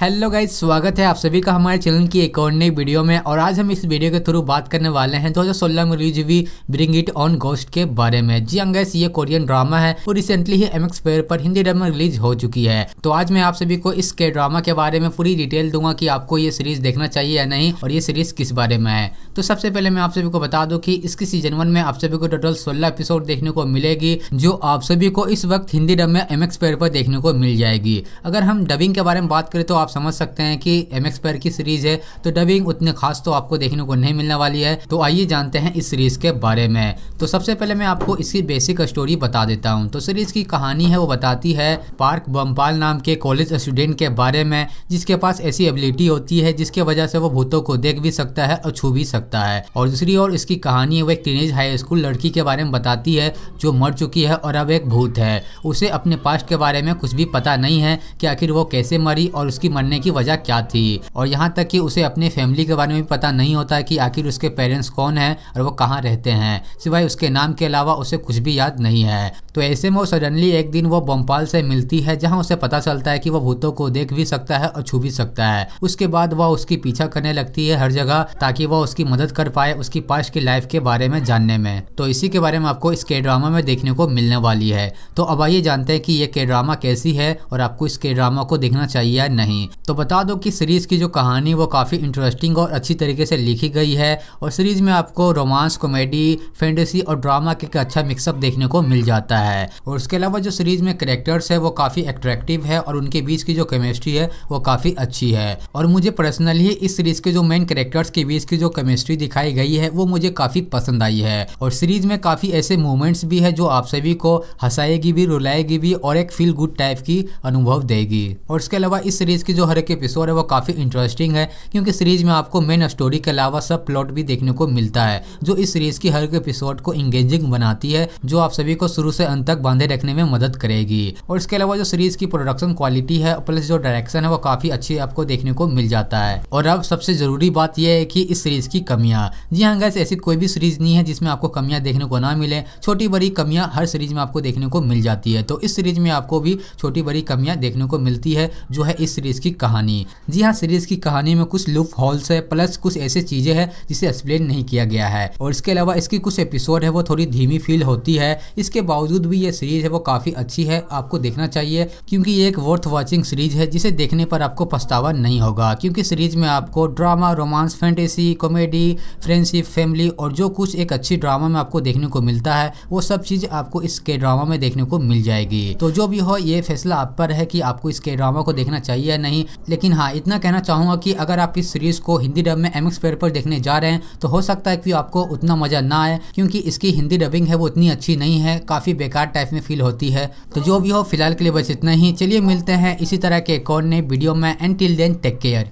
Hello guys स्वागत है आप सभी का हमारे चैनल की एक और नई वीडियो में और आज हम इस वीडियो के थ्रू बात करने वाले हैं 2016 में रिलीज हुई ब्रिंग इट ऑन गोस्ट के बारे में जी अंगैस हाँ ये कोरियन ड्रामा है और रिसेंटली ही एम एक्स पर हिंदी डब में रिलीज हो चुकी है तो आज मैं आप सभी को इसके ड्रामा के बारे में पूरी डिटेल दूंगा की आपको ये सीरीज देखना चाहिए या नहीं और ये सीरीज किस बारे में है तो सबसे पहले मैं आप सभी को बता दूँ की इसकी सीजन वन में आप सभी को टोटल सोलह एपिसोड देखने को मिलेगी जो आप सभी को इस वक्त हिंदी डब में एम एक्स पर देखने को मिल जाएगी अगर हम डबिंग के बारे में बात करें तो आप समझ सकते हैं कि एम एक्स पर की सीरीज है तो डबिंग उतने खास तो आपको देखने को नहीं मिलने वाली है तो आइए जानते हैं इस सीरीज के बारे में तो सबसे पहले मैं आपको इसकी बेसिक स्टोरी बता देता हूँ तो सीरीज की कहानी है वो बताती है पार्क बम्पाल नाम के कॉलेज स्टूडेंट के बारे में जिसके पास ऐसी एबिलिटी होती है जिसके वजह से वो भूतों को देख भी सकता है और छू भी सकता है और दूसरी ओर इसकी कहानी है वो एक टीनेज हाई स्कूल लड़की के बारे में बताती है जो मर चुकी है और अब एक भूत है उसे अपने पास्ट के बारे में कुछ भी पता नहीं है कि आखिर वो कैसे मरी और उसकी मरने की वजह क्या थी और यहाँ तक कि उसे अपने फैमिली के बारे में भी पता नहीं होता कि आखिर उसके पेरेंट्स कौन है और वो कहाँ रहते हैं सिवाय उसके नाम के अलावा उसे कुछ भी याद नहीं है तो ऐसे में सडनली एक दिन वो बम्पाल से मिलती है जहाँ उसे पता चलता है कि वो भूतों को देख भी सकता है और छू भी सकता है उसके बाद वह उसकी पीछा करने लगती है हर जगह ताकि वह उसकी मदद कर पाए उसकी पास्ट की लाइफ के बारे में जानने में तो इसी के बारे में आपको इस के ड्रामा में देखने को मिलने वाली है तो अब आइए जानते हैं कि ये के ड्रामा कैसी है और आपको इस के ड्रामा को देखना चाहिए या नहीं तो बता दो कि सीरीज की जो कहानी वो काफ़ी इंटरेस्टिंग और अच्छी तरीके से लिखी गई है और सीरीज में आपको रोमांस कॉमेडी फैंटेसी और ड्रामा के अच्छा मिक्सअप देखने को मिल जाता है और उसके अलावा जो सीरीज में करेक्टर्स है वो काफ़ी एट्रैक्टिव है और उनके बीच की जो केमिस्ट्री है वो काफ़ी अच्छी है और मुझे पर्सनली इस सीरीज के जो मेन करेक्टर्स के बीच की जो केमिस्ट्री दिखाई गई है वो मुझे काफ़ी पसंद आई है और सीरीज में काफ़ी ऐसे मोमेंट्स भी है जो आप सभी को हंसाएगी भी रुलाएगी भी और एक फील गुड टाइप की अनुभव देगी और इसके अलावा इस सीरीज की जो हर एक एपिसोड है वो काफ़ी इंटरेस्टिंग है क्योंकि सीरीज़ में आपको मेन स्टोरी के अलावा सब प्लॉट भी देखने को मिलता है जो इस सीरीज़ की हर एक एपिसोड को इंगेजिंग बनाती है जो आप सभी को शुरू से अंत तक बांधे रखने में मदद करेगी और इसके अलावा जो सीरीज़ की प्रोडक्शन क्वालिटी है प्लस जो डायरेक्शन है वो काफ़ी अच्छी आपको देखने को मिल जाता है और अब सबसे ज़रूरी बात यह है कि इस सीरीज़ की कमियाँ जी हाँ गैस ऐसी कोई भी सीरीज़ नहीं है जिसमें आपको कमियाँ देखने को ना मिले छोटी बड़ी कमियाँ हर सीरीज़ में आपको देखने को मिल जाती है तो इस सीरीज़ में आपको भी छोटी बड़ी कमियाँ देखने को मिलती है जो है इस सीरीज़ की की कहानी जी हाँ सीरीज की कहानी में कुछ लुफ हॉल्स है प्लस कुछ ऐसी चीजें हैं जिसे एक्सप्लेन नहीं किया गया है और इसके अलावा इसकी कुछ एपिसोड है वो थोड़ी धीमी फील होती है इसके बावजूद भी ये सीरीज है वो काफी अच्छी है आपको देखना चाहिए क्योंकि ये एक वर्थ वॉचिंग सीरीज है जिसे देखने पर आपको पछतावा नहीं होगा क्योंकि सीरीज में आपको drama romance fantasy comedy friendship family और जो कुछ एक अच्छी ड्रामा में आपको देखने को मिलता है वो सब चीज आपको इसके ड्रामा में देखने को मिल जाएगी तो जो भी हो ये फैसला आप पर है कि आपको इसके ड्रामा को देखना चाहिए या नहीं नहीं लेकिन हाँ इतना कहना चाहूँगा कि अगर आप इस सीरीज़ को हिंदी डब में एमएक्स एक्स पर देखने जा रहे हैं तो हो सकता है कि आपको उतना मज़ा ना आए क्योंकि इसकी हिंदी डबिंग है वो इतनी अच्छी नहीं है काफ़ी बेकार टाइप में फील होती है तो जो भी हो फिलहाल के लिए बस इतना ही चलिए मिलते हैं इसी तरह के एक और नए वीडियो में and till then take care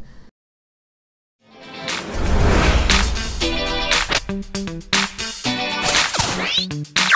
Thank you.